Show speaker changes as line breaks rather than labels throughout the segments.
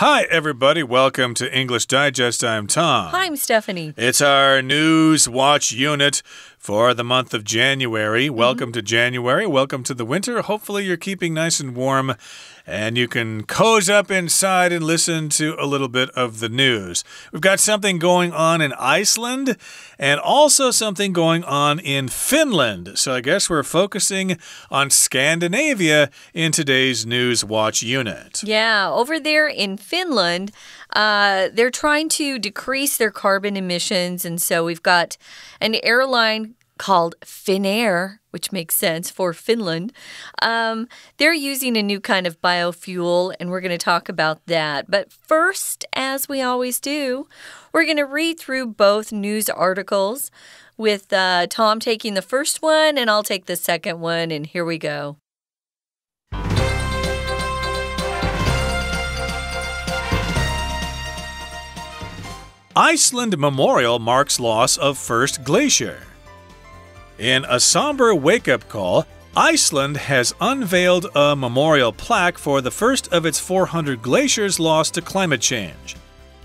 Hi, everybody. Welcome to English Digest. I'm Tom.
Hi, I'm Stephanie.
It's our news watch unit for the month of January. Welcome mm -hmm. to January. Welcome to the winter. Hopefully, you're keeping nice and warm and you can cozy up inside and listen to a little bit of the news. We've got something going on in Iceland and also something going on in Finland. So I guess we're focusing on Scandinavia in today's News Watch unit.
Yeah, over there in Finland, uh, they're trying to decrease their carbon emissions. And so we've got an airline called Finnair, which makes sense for Finland. Um, they're using a new kind of biofuel, and we're going to talk about that. But first, as we always do, we're going to read through both news articles with uh, Tom taking the first one, and I'll take the second one. And here we go.
Iceland Memorial marks loss of first glacier. In a somber wake up call, Iceland has unveiled a memorial plaque for the first of its 400 glaciers lost to climate change.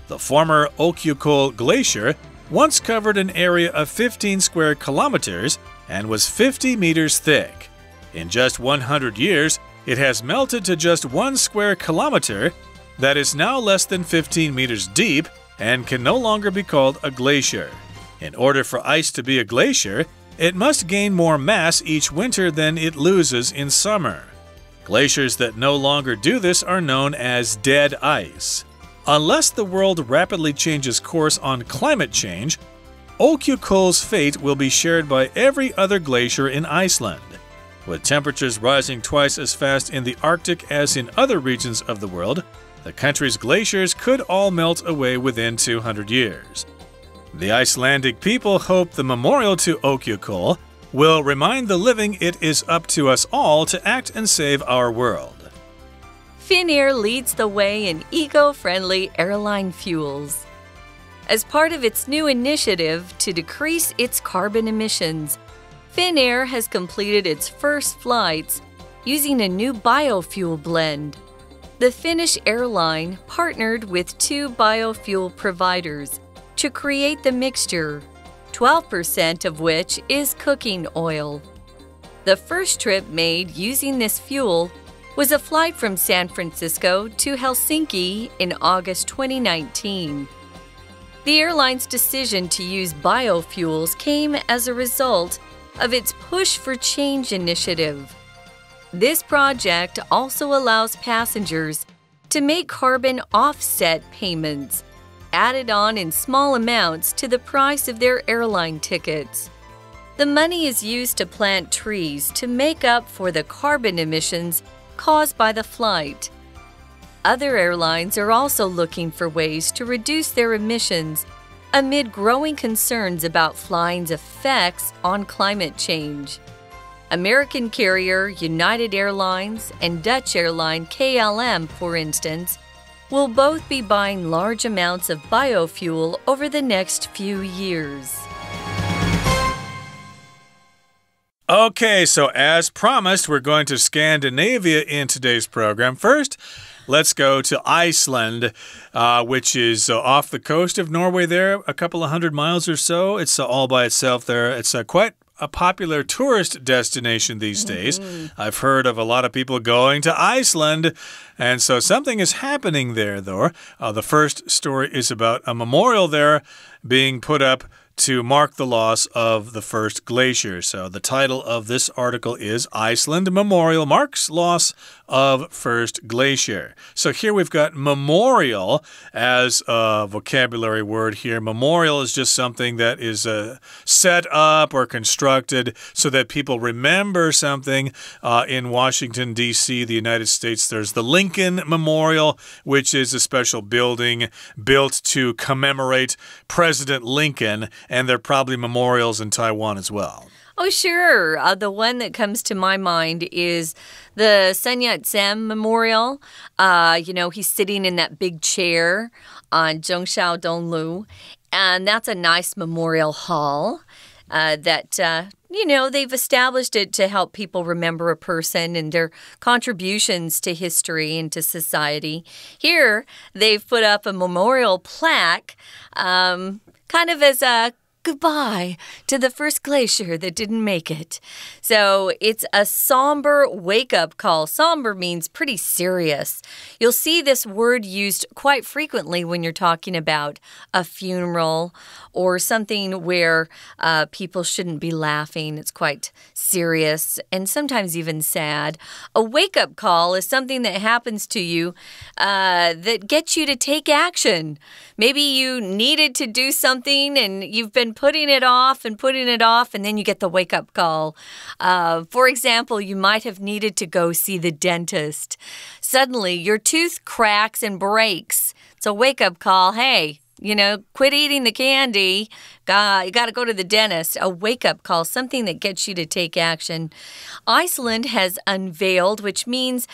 The former Okyukol Glacier once covered an area of 15 square kilometers and was 50 meters thick. In just 100 years, it has melted to just one square kilometer that is now less than 15 meters deep and can no longer be called a glacier. In order for ice to be a glacier, it must gain more mass each winter than it loses in summer. Glaciers that no longer do this are known as dead ice. Unless the world rapidly changes course on climate change, Olkiluoto's fate will be shared by every other glacier in Iceland. With temperatures rising twice as fast in the Arctic as in other regions of the world, the country's glaciers could all melt away within 200 years. The Icelandic people hope the memorial to Okyukul will remind the living it is up to us all to act and save our world.
Finnair leads the way in eco friendly airline fuels. As part of its new initiative to decrease its carbon emissions, Finnair has completed its first flights using a new biofuel blend. The Finnish airline partnered with two biofuel providers to create the mixture, 12% of which is cooking oil. The first trip made using this fuel was a flight from San Francisco to Helsinki in August 2019. The airline's decision to use biofuels came as a result of its Push for Change initiative. This project also allows passengers to make carbon offset payments added on in small amounts to the price of their airline tickets. The money is used to plant trees to make up for the carbon emissions caused by the flight. Other airlines are also looking for ways to reduce their emissions amid growing concerns about flying's effects on climate change. American carrier United Airlines and Dutch airline KLM, for instance, will both be buying large amounts of biofuel over the next few years.
Okay, so as promised, we're going to Scandinavia in today's program. First, let's go to Iceland, uh, which is uh, off the coast of Norway, there, a couple of hundred miles or so. It's uh, all by itself there. It's uh, quite a popular tourist destination these mm-hmm. days. I've heard of a lot of people going to Iceland, and so something is happening there, though. Uh, the first story is about a memorial there being put up to mark the loss of the first glacier. So the title of this article is Iceland Memorial Marks Loss of first glacier. So here we've got memorial as a vocabulary word here. Memorial is just something that is uh, set up or constructed so that people remember something. Uh, in Washington, D.C., the United States, there's the Lincoln Memorial, which is a special building built to commemorate President Lincoln, and there are probably memorials in Taiwan as well.
Oh, sure. Uh, the one that comes to my mind is the Sun Yat sen Memorial. Uh, you know, he's sitting in that big chair on Zhongshao Donglu, and that's a nice memorial hall uh, that uh, you know, they've established it to help people remember a person and their contributions to history and to society. Here, they've put up a memorial plaque, um, kind of as a goodbye to the first glacier that didn't make it. So it's a somber wake up call. Somber means pretty serious. You'll see this word used quite frequently when you're talking about a funeral or something where uh, people shouldn't be laughing. It's quite serious and sometimes even sad. A wake up call is something that happens to you uh, that gets you to take action. Maybe you needed to do something and you've been putting it off and putting it off, and then you get the wake up call. Uh, for example, you might have needed to go see the dentist. Suddenly, your tooth cracks and breaks. It's a wake up call. Hey, you know, quit eating the candy God, you got to go to the dentist, a wake up call, something that gets you to take action. Iceland has unveiled, which means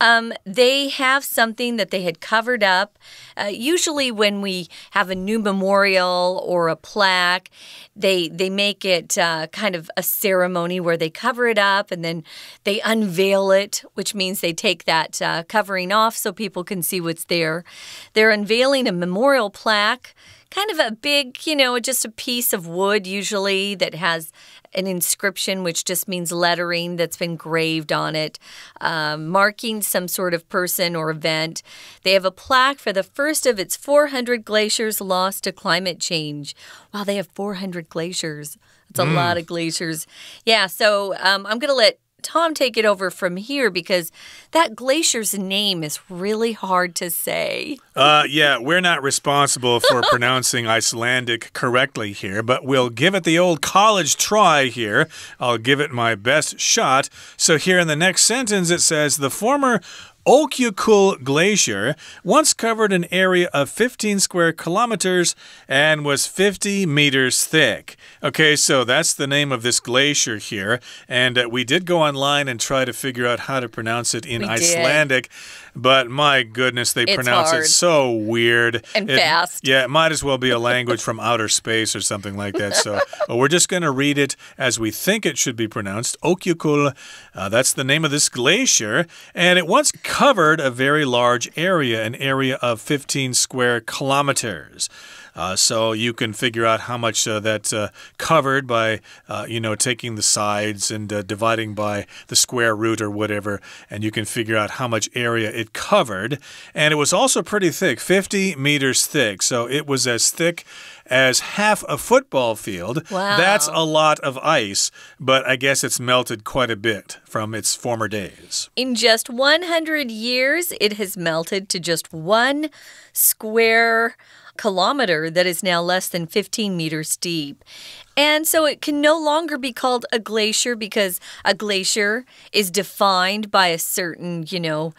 um, they have something that they had covered up. Uh, usually, when we have a new memorial or a plaque, they they make it uh, kind of a ceremony where they cover it up and then they unveil it, which means they take that uh, covering off so people can see what's there. They're unveiling a memorial plaque kind of a big, you know, just a piece of wood usually that has an inscription, which just means lettering that's been graved on it, um, marking some sort of person or event. They have a plaque for the first of its 400 glaciers lost to climate change. Wow, they have 400 glaciers. It's a mm. lot of glaciers. Yeah, so um, I'm going to let Tom take it over from here because that glacier's name is really hard to say.
Uh, yeah, we're not responsible for pronouncing Icelandic correctly here, but we'll give it the old college try here. I'll give it my best shot. So, here in the next sentence, it says the former Okyukul Glacier once covered an area of 15 square kilometers and was 50 meters thick. Okay, so that's the name of this glacier here. And uh, we did go online and try to figure out how to pronounce it in we Icelandic, did. but my goodness, they it's pronounce hard. it so weird. And it, fast. Yeah, it might as well be a language from outer space or something like that. So well, we're just going to read it as we think it should be pronounced. Okyukul, uh, that's the name of this glacier. And it once covered a very large area, an area of 15 square kilometers. Uh, so you can figure out how much uh, that's uh, covered by, uh, you know, taking the sides and uh, dividing by the square root or whatever, and you can figure out how much area it covered. And it was also pretty thick, 50 meters thick. So it was as thick as half a football field. Wow. That's a lot of ice, but I guess it's melted quite a bit from its former days.
In just 100 years, it has melted to just one square kilometer that is now less than 15 meters deep. And so it can no longer be called a glacier because a glacier is defined by a certain, you know,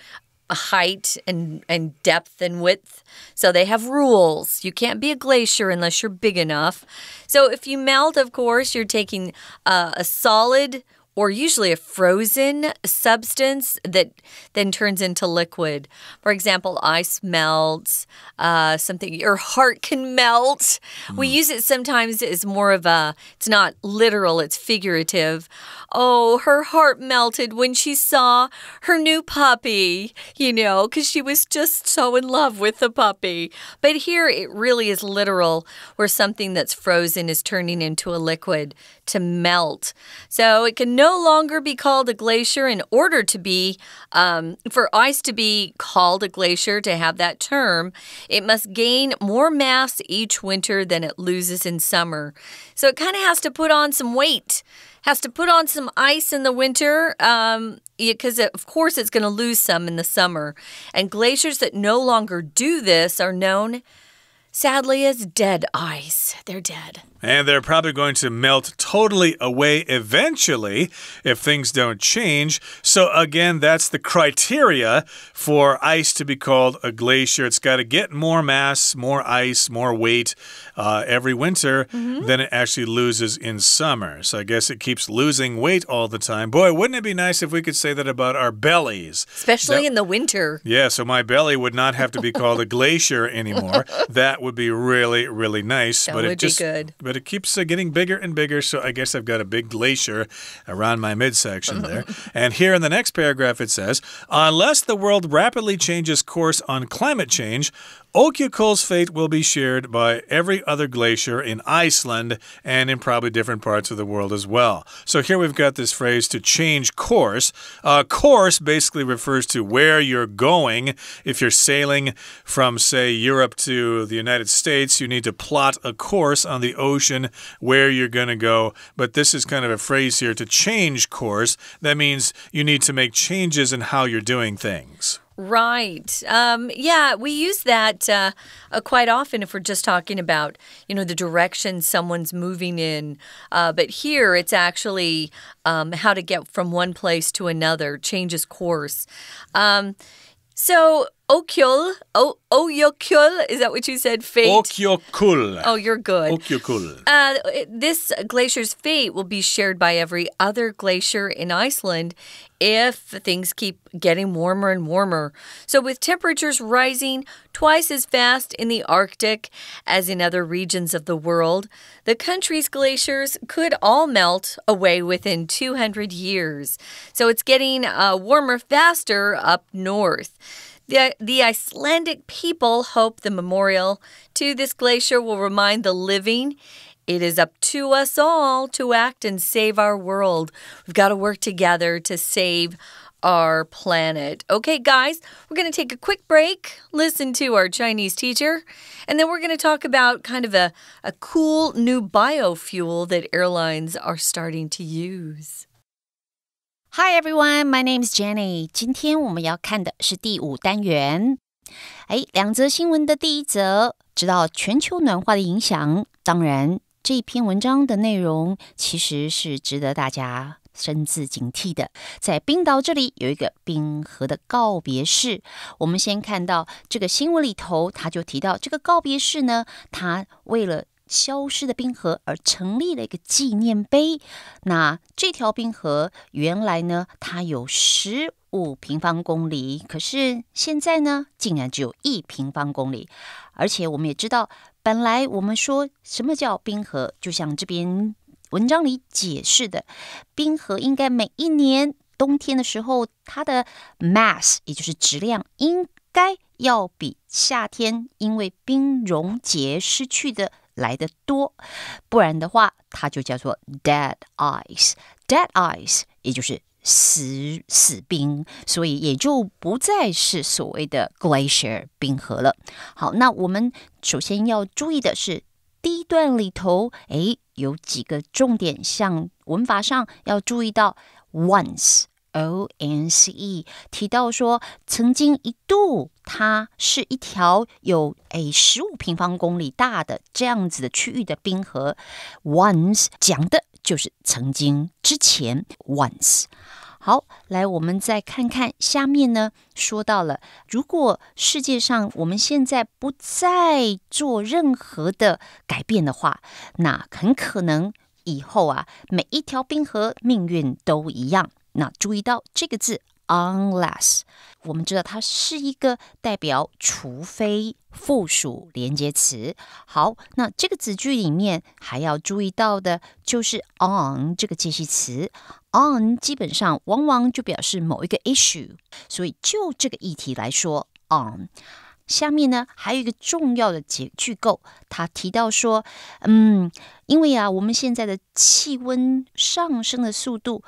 height and, and depth and width. So they have rules. You can't be a glacier unless you're big enough. So if you melt, of course, you're taking uh, a solid or usually a frozen substance that then turns into liquid. For example, ice melts, uh, something, your heart can melt. Mm. We hmm. use it sometimes as more of a, it's not literal, it's figurative. Oh, her heart melted when she saw her new puppy, you know, because she was just so in love with the puppy. But here it really is literal, where something that's frozen is turning into a liquid to melt. So it can no longer be called a glacier in order to be, um, for ice to be called a glacier, to have that term, it must gain more mass each winter than it loses in summer. So it kind of has to put on some weight has to put on some ice in the winter because, um, of course, it's going to lose some in the summer. And glaciers that no longer do this are known, sadly, as dead ice. They're dead.
And they're probably going to melt totally away eventually if things don't change. So, again, that's the criteria for ice to be called a glacier. It's got to get more mass, more ice, more weight uh, every winter mm -hmm. than it actually loses in summer. So, I guess it keeps losing weight all the time. Boy, wouldn't it be nice if we could say that about our bellies?
Especially in the winter.
Yeah, so my belly would not have to be called a glacier anymore. that would be really, really nice. That but would it just, be good but it keeps uh, getting bigger and bigger. So I guess I've got a big glacier around my midsection there. and here in the next paragraph, it says, unless the world rapidly changes course on climate change, Okul's fate will be shared by every other glacier in Iceland and in probably different parts of the world as well. So here we've got this phrase to change course. Uh, course basically refers to where you're going. If you're sailing from, say, Europe to the United States, you need to plot a course on the ocean where you're going to go. But this is kind of a phrase here to change course. That means you need to make changes in how you're doing things.
Right. Um, yeah, we use that uh, uh, quite often if we're just talking about, you know, the direction someone's moving in. Uh, but here, it's actually um, how to get from one place to another, changes course. Um, so Okyol. O Oyokyol. Is that what you said? Fate.
Okyokul. Oh, you're good. Okyokul.
Uh, this glacier's fate will be shared by every other glacier in Iceland if things keep getting warmer and warmer. So, with temperatures rising twice as fast in the Arctic as in other regions of the world, the country's glaciers could all melt away within 200 years. So, it's getting uh, warmer faster up north. The, the Icelandic people hope the memorial to this glacier will remind the living it is up to us all to act and save our world. We've got to work together to save our planet. Okay, guys, we're going to take a quick break, listen to our Chinese teacher, and then we're going to talk about kind of a, a cool new biofuel that airlines are starting to use. Hi, everyone.
My name is Jenny. 今天我们要看的是第五单元。哎，两则新闻的第一则，知道全球暖化的影响。当然，这篇文章的内容其实是值得大家深自警惕的。在冰岛这里有一个冰河的告别式。我们先看到这个新闻里头，他就提到这个告别式呢，他为了。消失的冰河而成立了一个纪念碑。那这条冰河原来呢，它有十五平方公里，可是现在呢，竟然只有一平方公里。而且我们也知道，本来我们说什么叫冰河，就像这边文章里解释的，冰河应该每一年冬天的时候，它的 mass 也就是质量应该要比夏天因为冰融解失去的。来的多，不然的话，它就叫做 dead e y e s dead e y e s 也就是死死冰，所以也就不再是所谓的 glacier 冰河了。好，那我们首先要注意的是，第一段里头，哎，有几个重点，像文法上要注意到 once，o n c e 提到说曾经一度。它是一条有诶十五平方公里大的这样子的区域的冰河。Once 讲的就是曾经之前。Once 好，来我们再看看下面呢，说到了如果世界上我们现在不再做任何的改变的话，那很可能以后啊每一条冰河命运都一样。那注意到这个字。Unless，我们知道它是一个代表除非附属连接词。好，那这个子句里面还要注意到的就是 on 这个介系词。on 基本上往往就表示某一个 issue，所以就这个议题来说，on。下面呢还有一个重要的结句构，他提到说，嗯，因为啊我们现在的气温上升的速度。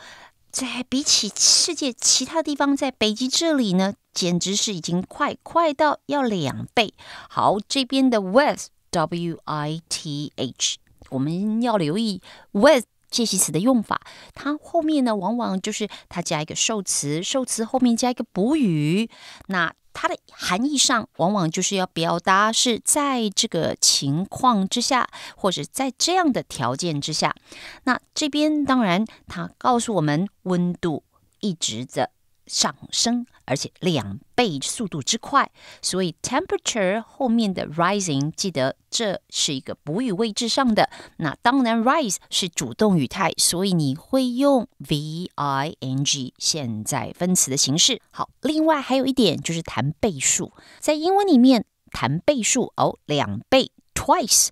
在比起世界其他地方，在北极这里呢，简直是已经快快到要两倍。好，这边的 with，w i t h，我们要留意 with。介词的用法，它后面呢，往往就是它加一个受词，受词后面加一个补语。那它的含义上，往往就是要表达是在这个情况之下，或者在这样的条件之下。那这边当然，它告诉我们温度一直的。上升，而且两倍速度之快，所以 temperature 后面的 rising 记得这是一个补语位置上的。那当然 rise 是主动语态，所以你会用 v i n g 现在分词的形式。好，另外还有一点就是谈倍数，在英文里面谈倍数哦，两倍 twice，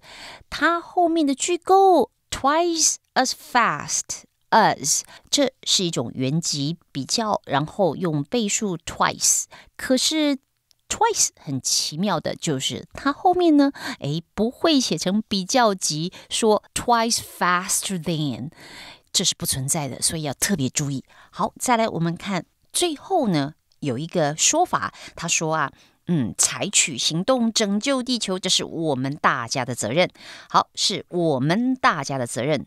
它后面的句构 twice as fast。us，这是一种原级比较，然后用倍数 twice。可是 twice 很奇妙的就是，它后面呢，哎，不会写成比较级，说 twice faster than，这是不存在的，所以要特别注意。好，再来我们看最后呢，有一个说法，他说啊，嗯，采取行动拯救地球，这是我们大家的责任。好，是我们大家的责任。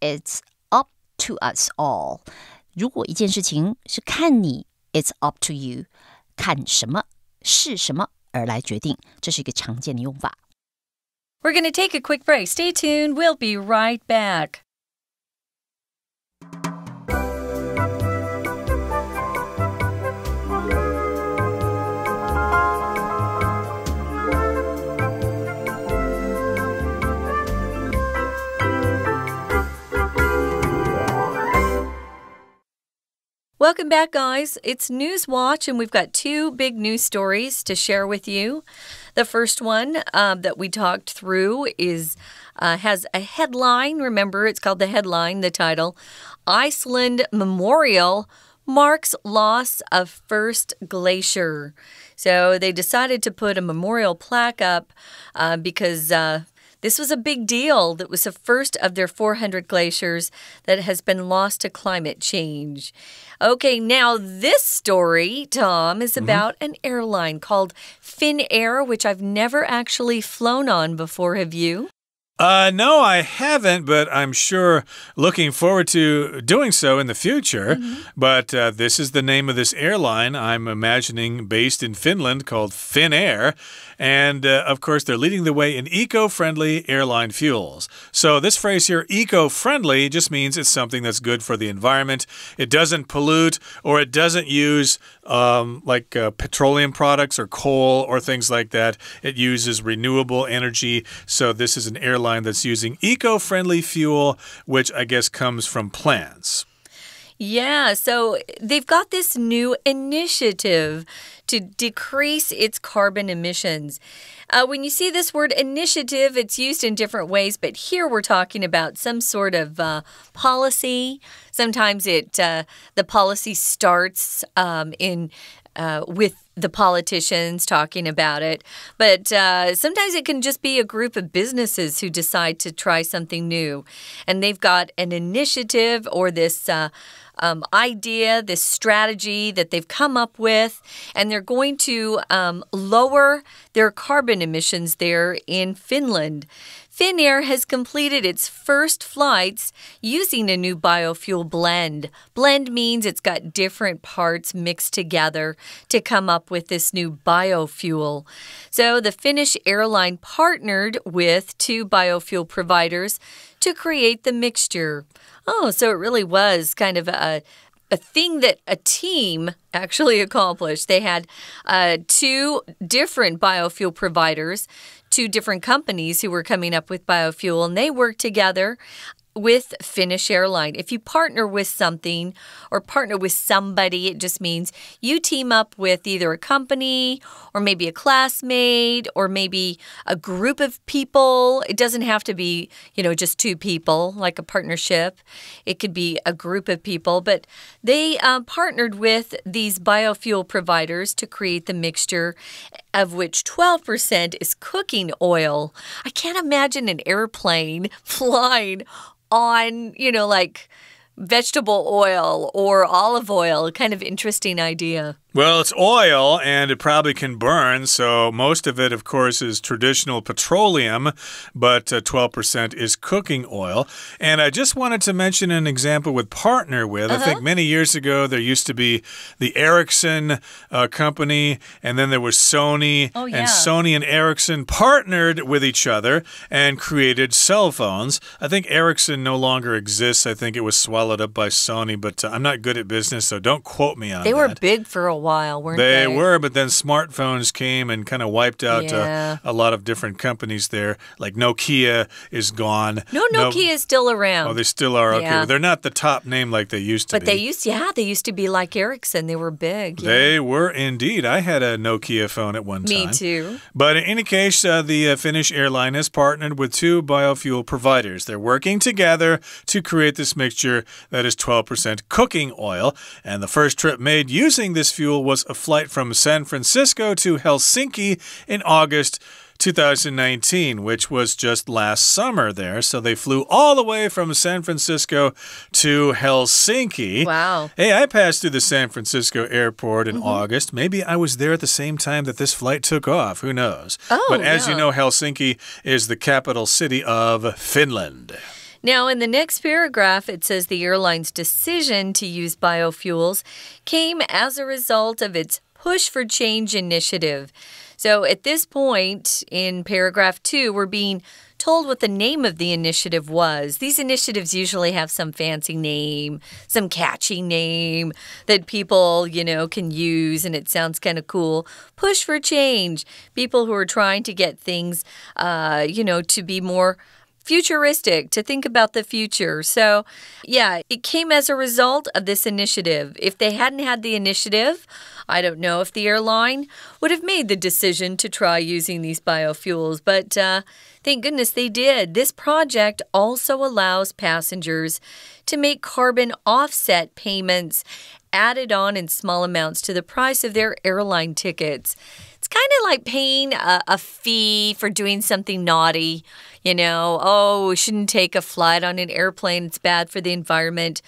It's to us all, it's up to you，看什么是什么而来决定，这是一个常见的用法。
We're going to take a quick break. Stay tuned. We'll be right back. Welcome back, guys. It's News Watch, and we've got two big news stories to share with you. The first one uh, that we talked through is uh, has a headline. Remember, it's called the headline, the title Iceland Memorial marks loss of first glacier. So they decided to put a memorial plaque up uh, because uh, this was a big deal that was the first of their 400 glaciers that has been lost to climate change. Okay, now this story, Tom, is mm-hmm. about mm-hmm. an airline called Finnair, which I've never actually flown on before. Have you?
Uh, no, I haven't, but I'm sure looking forward to doing so in the future. Mm-hmm. But uh, this is the name of this airline I'm imagining based in Finland called Finnair. And uh, of course, they're leading the way in eco friendly airline fuels. So, this phrase here, eco friendly, just means it's something that's good for the environment. It doesn't pollute or it doesn't use um, like uh, petroleum products or coal or things like that. It uses renewable energy. So, this is an airline that's using eco friendly fuel, which I guess comes from plants.
Yeah, so they've got this new initiative to decrease its carbon emissions. Uh, when you see this word initiative, it's used in different ways, but here we're talking about some sort of uh, policy. Sometimes it uh, the policy starts um, in uh, with the politicians talking about it. But uh, sometimes it can just be a group of businesses who decide to try something new. And they've got an initiative or this uh, um, idea, this strategy that they've come up with, and they're going to um, lower their carbon emissions there in Finland. Finnair has completed its first flights using a new biofuel blend. Blend means it's got different parts mixed together to come up with this new biofuel. So the Finnish airline partnered with two biofuel providers to create the mixture. Oh, so it really was kind of a a thing that a team actually accomplished. They had uh, two different biofuel providers two different companies who were coming up with biofuel, and they worked together with Finnish Airline. If you partner with something or partner with somebody, it just means you team up with either a company or maybe a classmate or maybe a group of people. It doesn't have to be, you know, just two people like a partnership. It could be a group of people, but they uh, partnered with these biofuel providers to create the mixture of which 12% is cooking oil. I can't imagine an airplane flying on, you know, like vegetable oil or olive oil. Kind of interesting idea.
Well, it's oil and it probably can burn. So, most of it, of course, is traditional petroleum, but 12% uh, is cooking oil. And I just wanted to mention an example with Partner with. Uh -huh. I think uh-huh. many years ago, there used to be the Ericsson uh, company, and then there was Sony. Oh, yeah. And Sony and Ericsson partnered with each other and created cell phones. I think Ericsson no longer exists. I think it was swallowed up by Sony, but uh, I'm not good at business, so don't quote me on they that. They
were big for a while, weren't they? They were,
but then smartphones came and kind of wiped out uh, yeah. a lot of different companies there. Like Nokia is gone. No, Nokia
no is still around. Oh, they
still are. Okay. Yeah. Well, they're not the top name like they used to but
be. But they used, yeah, they used to be like Ericsson. They were big. Yeah. They
were indeed. I had a Nokia phone at one time. Me too. But in any case, uh, the uh, Finnish airline has partnered with two biofuel providers. They're working together to create this mixture that is 12% cooking oil. And the first trip made using this fuel schedule was a flight from San Francisco to Helsinki in August 2019, which was just last summer there. So they flew all the way from San Francisco to Helsinki. Wow. Hey, I passed through the San Francisco airport in mm -hmm. August. Maybe I was there at the same time that this flight took off. Who knows? Oh, but as yeah. you know, Helsinki is the capital city of Finland.
Now, in the next paragraph, it says the airline's decision to use biofuels came as a result of its Push for Change initiative. So at this point in paragraph two, we're being told what the name of the initiative was. These initiatives usually have some fancy name, some catchy name that people, you know, can use and it sounds kind of cool. Push for change. People who are trying to get things, uh, you know, to be more futuristic to think about the future. So, yeah, it came as a result of this initiative. If they hadn't had the initiative, I don't know if the airline would have made the decision to try using these biofuels, but uh, thank goodness they did. This project also allows passengers to make carbon offset payments added on in small amounts to the price of their airline tickets. It's kind of like paying a, a fee for doing something naughty you know, oh, we shouldn't take a flight on an airplane, it's bad for the environment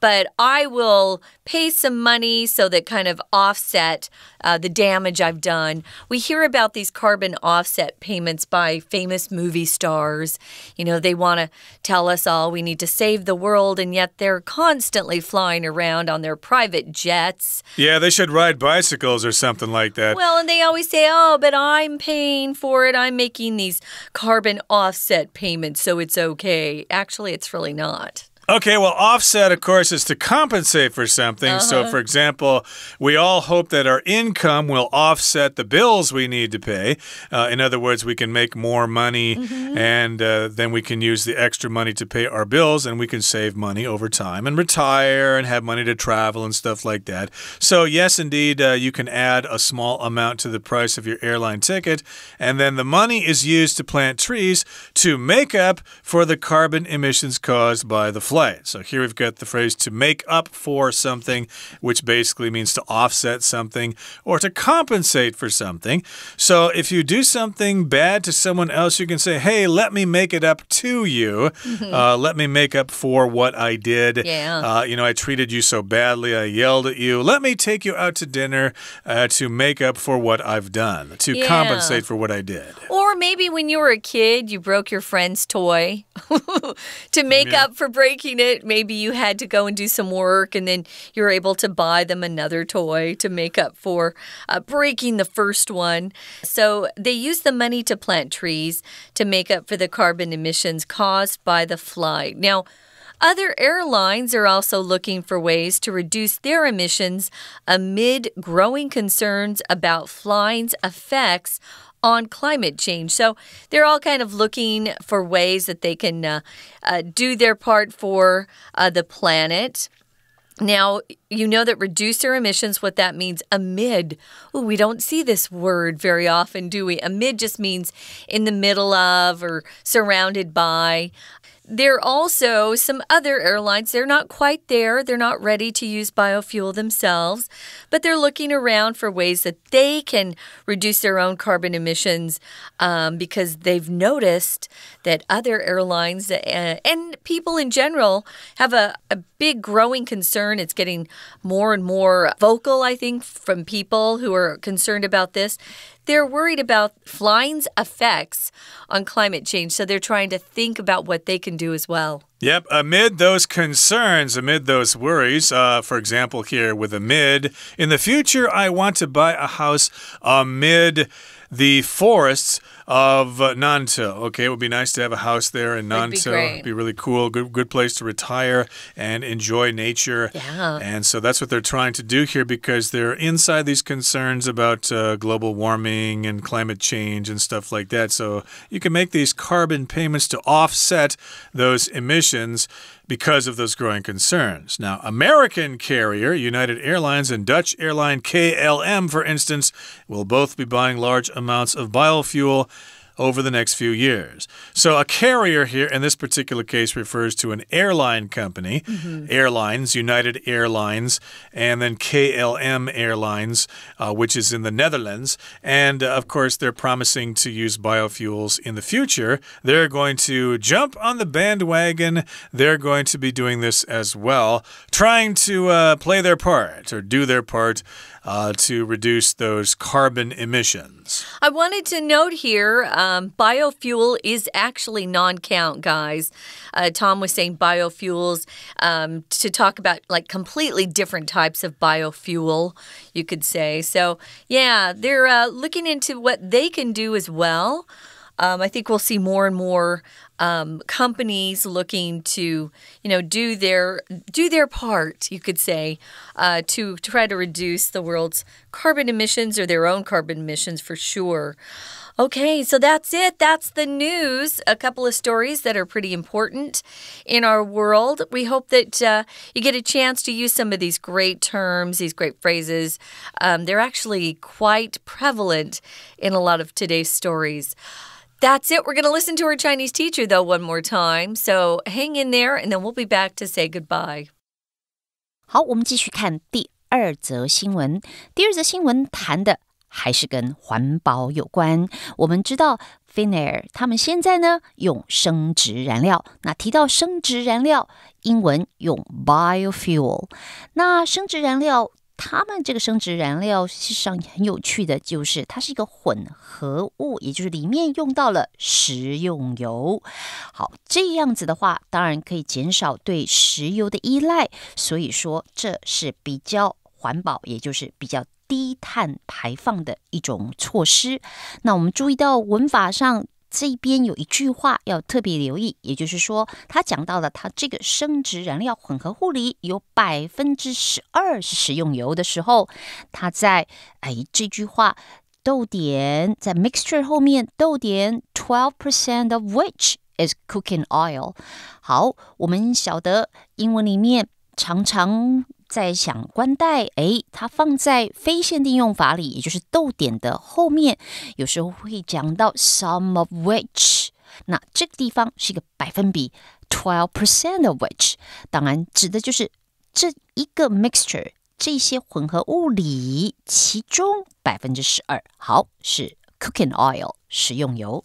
but I will pay some money so that kind of offset uh, the damage I've done. We hear about these carbon offset payments by famous movie stars. You know, they want to tell us all we need to save the world, and yet they're constantly flying around on their private jets.
Yeah, they should ride bicycles or something like that.
Well, and they always say, oh, but I'm paying for it. I'm making these carbon offset payments, so it's okay. Actually, it's really not.
Okay, well, offset, of course, is to compensate for something. Uh -huh. So, uh-huh. for example, we all hope that our income will offset the bills we need to pay. Uh, in other words, we can make more money mm -hmm. and uh, then we can use the extra money to pay our bills and we can save money over time and retire and have money to travel and stuff like that. So, yes, indeed, uh, you can add a small amount to the price of your airline ticket. And then the money is used to plant trees to make up for the carbon emissions caused by the flood play. So here we've got the phrase to make up for something, which basically means to offset something or to compensate for something. So if you do something bad to someone else, you can say, hey, let me make it up to you. Mm-hmm. uh, let me make up for what I did. Yeah. Uh, you know, I treated you so badly. I yelled at you. Let me take you out to dinner uh, to make up for what I've done, to yeah. compensate for what I did.
Or maybe when you were a kid, you broke your friend's toy to make yeah. up for breaking it, maybe you had to go and do some work and then you're able to buy them another toy to make up for uh, breaking the first one. So they use the money to plant trees to make up for the carbon emissions caused by the flight. Now, other airlines are also looking for ways to reduce their emissions amid growing concerns about flying's effects on climate change. So they're all kind of looking for ways that they can uh, uh, do their part for uh, the planet. Now, you know that reduce their emissions, what that means amid. Ooh, we don't see this word very often, do we? Amid just means in the middle of or surrounded by. There are also some other airlines. They're not quite there. They're not ready to use biofuel themselves, but they're looking around for ways that they can reduce their own carbon emissions um, because they've noticed that other airlines uh, and people in general have a, a big growing concern. It's getting more and more vocal, I think, from people who are concerned about this. They're worried about flying's effects on climate change, so they're trying to think about what they can do as well.
Yep. Amid those concerns, amid those worries, uh, for example, here with amid, in the future, I want to buy a house amid the forests of uh, Okay, it would be nice to have a house there in Nantes. Be, great. It'd be really cool. Good, good place to retire and enjoy nature. Yeah. And so that's what they're trying to do here because they're inside these concerns about uh, global warming and climate change and stuff like that. So you can make these carbon payments to offset those emissions because of those growing concerns. Now, American carrier United Airlines and Dutch airline KLM, for instance, will both be buying large amounts of biofuel over the next few years. So, a carrier here in this particular case refers to an airline company, mm -hmm. airlines, United Airlines, and then KLM Airlines, uh, which is in the Netherlands. And uh, of course, they're promising to use biofuels in the future. They're going to jump on the bandwagon. They're going to be doing this as well, trying to uh, play their part or do their part. Uh, to reduce those carbon emissions.
I wanted to note here um, biofuel is actually non count, guys. Uh, Tom was saying biofuels um, to talk about like completely different types of biofuel, you could say. So, yeah, they're uh, looking into what they can do as well. Um, I think we'll see more and more um, companies looking to, you know, do their do their part, you could say, uh, to try to reduce the world's carbon emissions or their own carbon emissions for sure. Okay, so that's it. That's the news. A couple of stories that are pretty important in our world. We hope that uh, you get a chance to use some of these great terms, these great phrases. Um, they're actually quite prevalent in a lot of today's stories. That's it. We're going to listen to our Chinese teacher, though, one more time. So hang in there, and then we'll be back to say goodbye.
好，我们继续看第二则新闻。第二则新闻谈的还是跟环保有关。我们知道，Finair 他们现在呢用生殖燃料。那提到生殖燃料，英文用 biofuel。那生殖燃料，他们这个生殖燃料实际上很有趣的就是，它是一个混合物，也就是里面用到了食用油。好，这样子的话，当然可以减少对石油的依赖，所以说这是比较环保，也就是比较。低碳排放的一种措施。那我们注意到文法上这边有一句话要特别留意，也就是说，他讲到了他这个生殖燃料混合护理有百分之十二是食用油的时候，他在哎这句话逗点在 mixture 后面逗点 twelve percent of which is cooking oil。好，我们晓得英文里面常常。在想关带，哎，它放在非限定用法里，也就是逗点的后面，有时候会讲到 some of which，那这个地方是一个百分比，twelve percent of which，当然指的就是这一个 mixture，这些混合物里其中百分之十二，好是 cooking oil，食用油。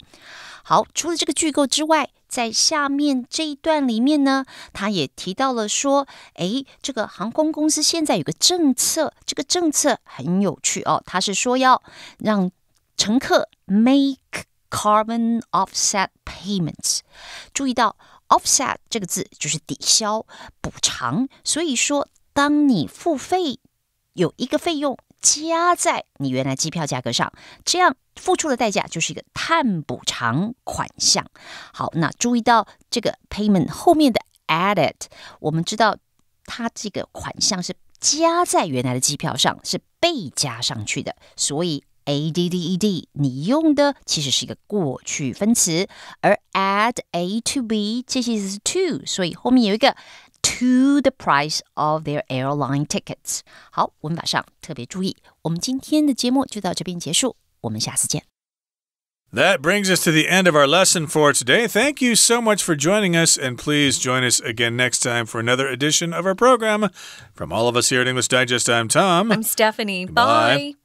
好，除了这个句构之外。在下面这一段里面呢，他也提到了说，诶，这个航空公司现在有个政策，这个政策很有趣哦。他是说要让乘客 make carbon offset payments。注意到 offset 这个字就是抵消、补偿，所以说当你付费有一个费用。加在你原来机票价格上，这样付出的代价就是一个碳补偿款项。好，那注意到这个 payment 后面的 added，我们知道它这个款项是加在原来的机票上，是被加上去的，所以 added，你用的其实是一个过去分词，而 add a to b 这些是 to，所以后面有一个。to the price of their airline tickets. That
brings us to the end of our lesson for today. Thank you so much for joining us, and please join us again next time for another edition of our program. From all of us here at English Digest, I'm Tom. I'm
Stephanie. Goodbye. Bye.